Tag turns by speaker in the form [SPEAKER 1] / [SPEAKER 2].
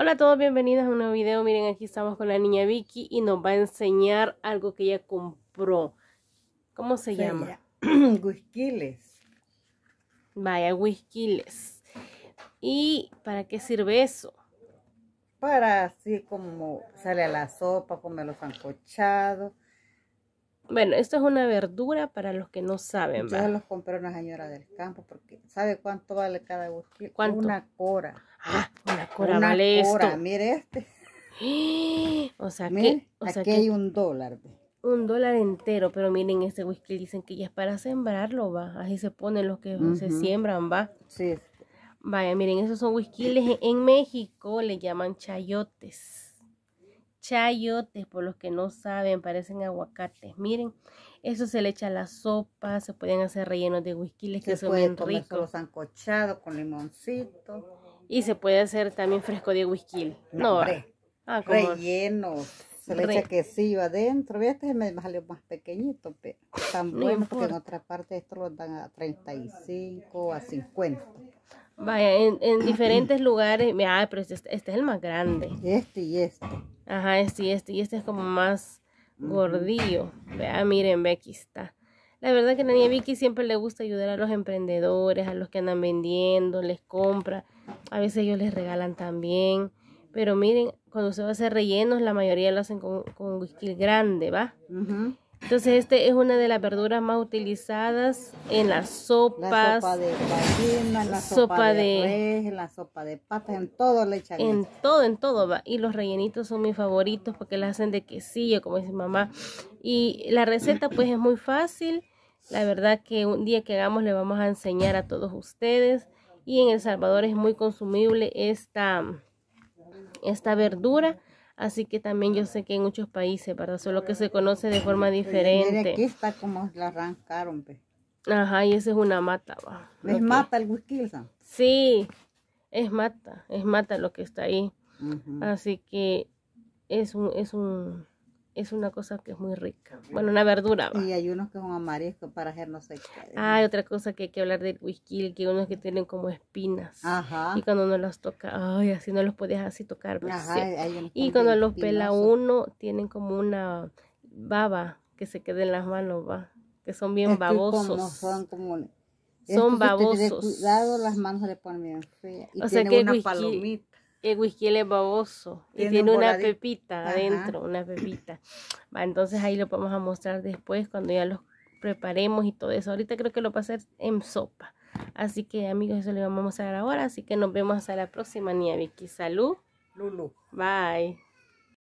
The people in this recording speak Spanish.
[SPEAKER 1] Hola a todos, bienvenidos a un nuevo video. Miren, aquí estamos con la niña Vicky y nos va a enseñar algo que ella compró. ¿Cómo se llama? guisquiles Vaya, guisquiles ¿Y para qué sirve eso? Para así como sale a la sopa, comer los ancochados. Bueno, esto es una verdura para los que no saben. Yo los compré una señora del campo porque ¿sabe cuánto vale cada guisquillo. Una cora. Ah, una cora Mire este. O sea, que, hay un dólar. Un dólar entero, pero miren ese whisky, dicen que ya es para sembrarlo, va. Así se ponen los que se siembran, va. Sí. Vaya, miren, esos son whiskiles en México, le llaman chayotes. Chayotes, por los que no saben, parecen aguacates. Miren, eso se le echa a la sopa, se pueden hacer rellenos de whiskiles que se pueden bien ricos. los sancochado con limoncito. Y se puede hacer también fresco de whisky. No, no ah, relleno. Se le echa quesillo adentro. Este me salió más pequeñito, pero tan bueno porque en otra parte esto lo dan a 35, a 50. Vaya, en, diferentes lugares. mira ah, pero este, este, es el más grande. Este y este. Ajá, este y este. Y este es como más gordillo. Vea, miren, ve aquí está. La verdad que niña Vicky siempre le gusta ayudar a los emprendedores, a los que andan vendiendo, les compra. A veces ellos les regalan también. Pero miren, cuando se va a hacer rellenos, la mayoría lo hacen con, whisky grande, ¿va? Entonces, este es una de las verduras más utilizadas en las sopas. La sopa de gallina, la sopa, de, res, en la sopa de patas, en todo le echan. En todo, en todo va. Y los rellenitos son mis favoritos porque las hacen de quesillo, como dice mamá. Y la receta pues es muy fácil. La verdad que un día que hagamos le vamos a enseñar a todos ustedes. Y en El Salvador es muy consumible esta, esta verdura Así que también yo sé que en muchos países, ¿verdad? Solo que se conoce de forma diferente. Mira, aquí está como la arrancaron, Ajá, y esa es una mata, va. Es mata el whisky, Sí, es mata, es mata lo que está ahí. Así que es un, es un, es una cosa que es muy rica. Bueno, una verdura. Y hay unos que son amarillos para hacer no sé Ah, hay otra cosa que hay que hablar del whisky, que hay unos que tienen como espinas. Ajá. Y cuando uno los toca, ay, así no los podías así tocar. Pues, Ajá, y cuando los pela uno, tienen como una baba que se queda en las manos, va. Que son bien babosos.
[SPEAKER 2] son babosos.
[SPEAKER 1] Cuidado, las manos se le ponen bien o sea que una el whisky es baboso y tiene, una pepita adentro, una pepita. Va, entonces ahí lo vamos a mostrar después cuando ya lo preparemos y todo eso. Ahorita creo que lo va a hacer en sopa. Así que amigos, eso lo vamos a mostrar ahora. Así que nos vemos a la próxima, Nia Vicky. Salud. Lulu. Bye.